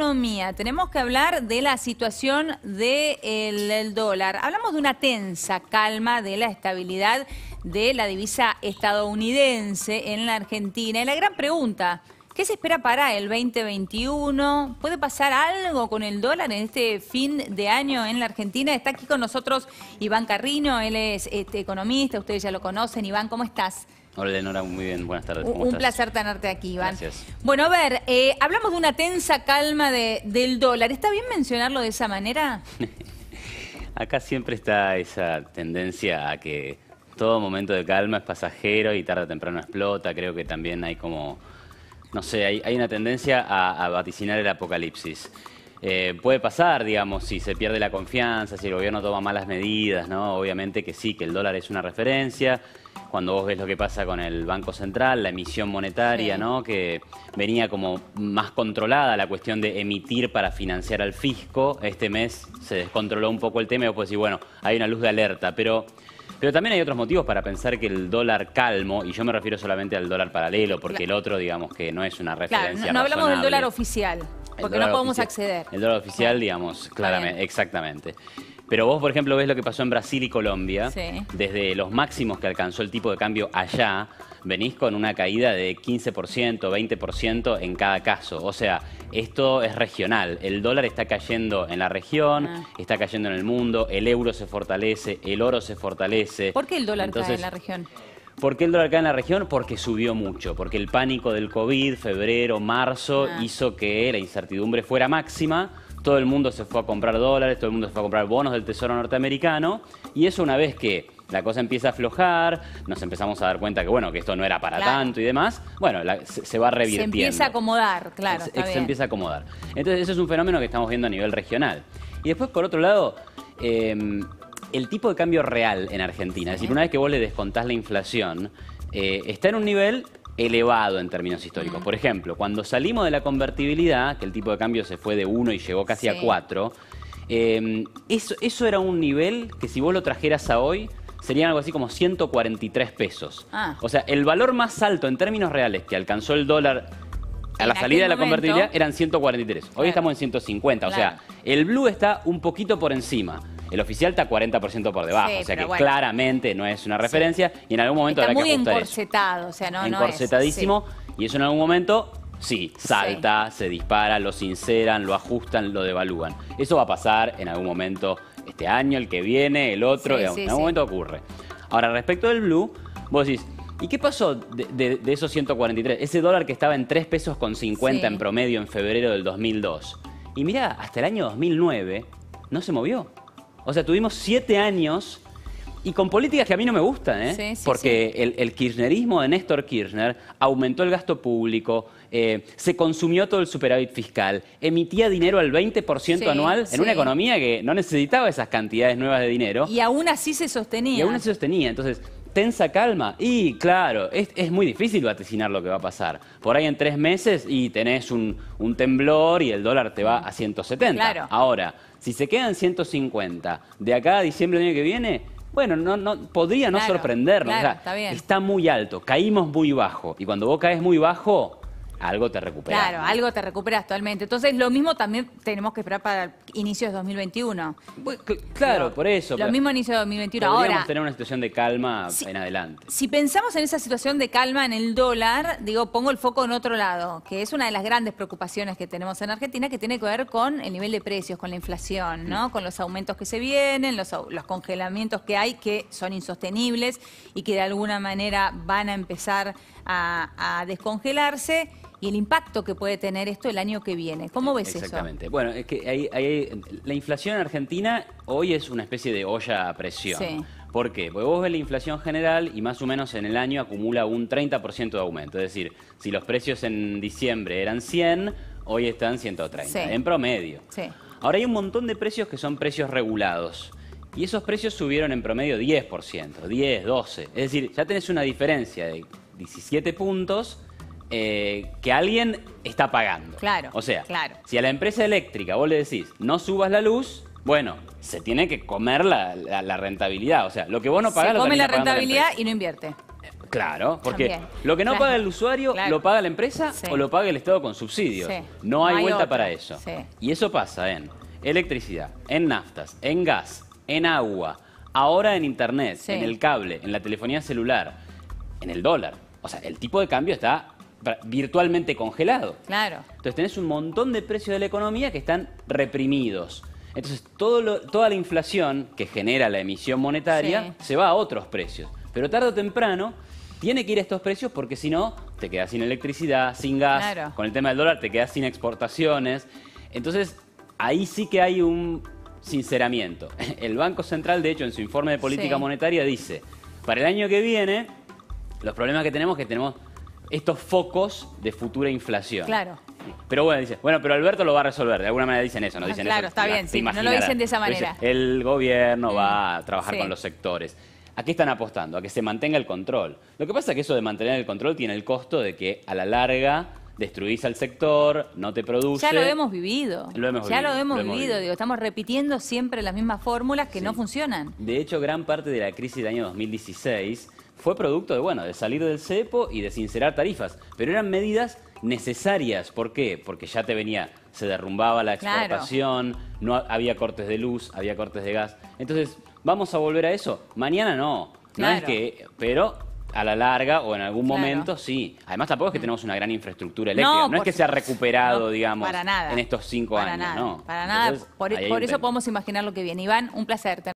economía, tenemos que hablar de la situación del dólar. Hablamos de una tensa calma de la estabilidad de la divisa estadounidense en la Argentina. Y la gran pregunta, ¿qué se espera para el 2021? ¿Puede pasar algo con el dólar en este fin de año en la Argentina? Está aquí con nosotros Iván Carrino, él es este, economista, ustedes ya lo conocen. Iván, ¿cómo estás? Hola, Lenora, muy bien, buenas tardes. un placer tenerte aquí, Iván. Gracias. Bueno, a ver, eh, hablamos de una tensa calma de, del dólar. ¿Está bien mencionarlo de esa manera? Acá siempre está esa tendencia a que todo momento de calma es pasajero y tarde o temprano explota. Creo que también hay como, no sé, hay, una tendencia a vaticinar el apocalipsis. Eh, puede pasar, digamos, si se pierde la confianza, si el gobierno toma malas medidas, ¿no? Obviamente que sí, que el dólar es una referencia. Cuando vos ves lo que pasa con el Banco Central, la emisión monetaria, ¿no? Que venía como más controlada la cuestión de emitir para financiar al fisco. Este mes se descontroló un poco el tema y vos podés decir, bueno, hay una luz de alerta, pero... Pero también hay otros motivos para pensar que el dólar calmo, y yo me refiero solamente al dólar paralelo, porque el otro, digamos, que no es una referencia. no, hablamos del dólar oficial. Porque no podemos acceder. El dólar oficial, digamos, claramente, exactamente. Pero vos, por ejemplo, ves lo que pasó en Brasil y Colombia. Desde los máximos que alcanzó el tipo de cambio allá, venís con una caída de 15%, 20% en cada caso. O sea, esto es regional. El dólar está cayendo en la región, ah. está cayendo en el mundo, el euro se fortalece, el oro se fortalece. ¿Por qué el dólar Entonces, cae en la región? ¿Por qué el dólar cae en la región? Porque subió mucho, porque el pánico del COVID, febrero, marzo, ah. hizo que la incertidumbre fuera máxima. Todo el mundo se fue a comprar dólares, todo el mundo se fue a comprar bonos del Tesoro norteamericano. Y eso una vez que la cosa empieza a aflojar, nos empezamos a dar cuenta que bueno, que esto no era para tanto y demás, bueno, se, va revirtiendo. Se empieza a acomodar, claro. Se, empieza a acomodar. Entonces, eso es un fenómeno que estamos viendo a nivel regional. Y después, por otro lado, em, el tipo de cambio real en Argentina, es decir, una vez que vos le descontás la inflación, eh, está en un nivel elevado en términos históricos. Por ejemplo, cuando salimos de la convertibilidad, que el tipo de cambio se fue de 1 y llegó casi a 4, eh, eso, era un nivel que si vos lo trajeras a hoy, serían algo así como 143 pesos. Ah. O sea, el valor más alto en términos reales que alcanzó el dólar a la salida de la convertibilidad eran 143. Hoy estamos en 150. O sea, el blue está un poquito por encima. El oficial está 40% por debajo, o sea que claramente no es una referencia y en algún momento habrá que ajustar encorsetado, o sea, no, no es, y eso en algún momento sí, salta, se dispara, lo sinceran, lo ajustan, lo devalúan. Eso va a pasar en algún momento este año, el que viene, el otro, en algún momento ocurre. Ahora, respecto del blue, vos decís, ¿Y qué pasó de, esos 143? Ese dólar que estaba en 3 pesos con 50 en promedio en febrero del 2002. Y mira, hasta el año 2009 no se movió. O sea, tuvimos siete años y con políticas que a mí no me gustan, ¿eh? Porque El, kirchnerismo de Néstor Kirchner aumentó el gasto público, eh, se consumió todo el superávit fiscal, emitía dinero al 20% anual en una economía que no necesitaba esas cantidades nuevas de dinero. Y aún así se sostenía. Y aún así se sostenía. Entonces, tensa calma. Y claro, es, muy difícil vaticinar lo que va a pasar. Por ahí en tres meses y tenés un, temblor y el dólar te va a 170. Ahora, si se quedan 150 de acá a diciembre del año que viene, bueno, no, no, podría no sorprendernos. está, está muy alto, caímos muy bajo. Y cuando vos caes muy bajo, algo te recuperas. Claro, algo te recuperas actualmente. Entonces, lo mismo también tenemos que esperar para inicios de 2021. claro, por eso. Lo mismo inicio de 2021 podríamos ahora. tener una situación de calma en adelante. Si pensamos en esa situación de calma en el dólar, digo, pongo el foco en otro lado, que es una de las grandes preocupaciones que tenemos en Argentina, que tiene que ver con el nivel de precios, con la inflación, ¿no? Mm. Con los aumentos que se vienen, los, congelamientos que hay, que son insostenibles y que de alguna manera van a empezar a descongelarse y el impacto que puede tener esto el año que viene. ¿Cómo ves eso? Exactamente. Bueno, es que la inflación en Argentina hoy es una especie de olla a presión. ¿Por qué? Porque vos ves la inflación general y más o menos en el año acumula un 30% de aumento. Es decir, si los precios en diciembre eran 100, hoy están 130, en promedio. Ahora hay un montón de precios que son precios regulados. Y esos precios subieron en promedio 10%, 10, 12. Es decir, ya tenés una diferencia de 17 puntos eh, que alguien está pagando. Claro. O sea, si a la empresa eléctrica vos le decís, no subas la luz, bueno, se tiene que comer la, rentabilidad. O sea, lo que vos no pagás... Se come la rentabilidad y no invierte. Eh, claro, porque lo que no paga el usuario lo paga la empresa o lo paga el Estado con subsidios. No hay, vuelta para eso. Y eso pasa en electricidad, en naftas, en gas, en agua, ahora en internet, en el cable, en la telefonía celular, en el dólar. O sea, el tipo de cambio está virtualmente congelado. Claro. Entonces tenés un montón de precios de la economía que están reprimidos. Entonces toda la inflación que genera la emisión monetaria se va a otros precios. Pero tarde o temprano tiene que ir a estos precios porque si no te quedas sin electricidad, sin gas, con el tema del dólar te quedas sin exportaciones. Entonces ahí sí que hay un sinceramiento. El Banco Central, de hecho, en su informe de política monetaria dice, para el año que viene, los problemas que tenemos que tenemos estos focos de futura inflación. Claro. Pero bueno, dice, bueno, pero Alberto lo va a resolver. De alguna manera dicen eso, no ah, dicen eso. Claro, está bien, sí, no lo dicen de esa manera. el gobierno mm, va a trabajar con los sectores. ¿A qué están apostando? A que se mantenga el control. Lo que pasa es que eso de mantener el control tiene el costo de que a la larga destruís al sector, no te produce. Ya lo hemos vivido. ya lo hemos vivido. Digo, estamos repitiendo siempre las mismas fórmulas que no funcionan. De hecho, gran parte de la crisis del año 2016 fue producto de, bueno, de salir del cepo y de sincerar tarifas, pero eran medidas necesarias. ¿Por qué? Porque ya te venía, se derrumbaba la exportación, no había cortes de luz, había cortes de gas. Entonces, ¿vamos a volver a eso? Mañana no. es que, pero a la larga o en algún momento sí. Además tampoco es que tenemos una gran infraestructura eléctrica. No, es que se ha recuperado, digamos, en estos cinco años. Para nada. por, eso podemos imaginar lo que viene. Iván, un placer.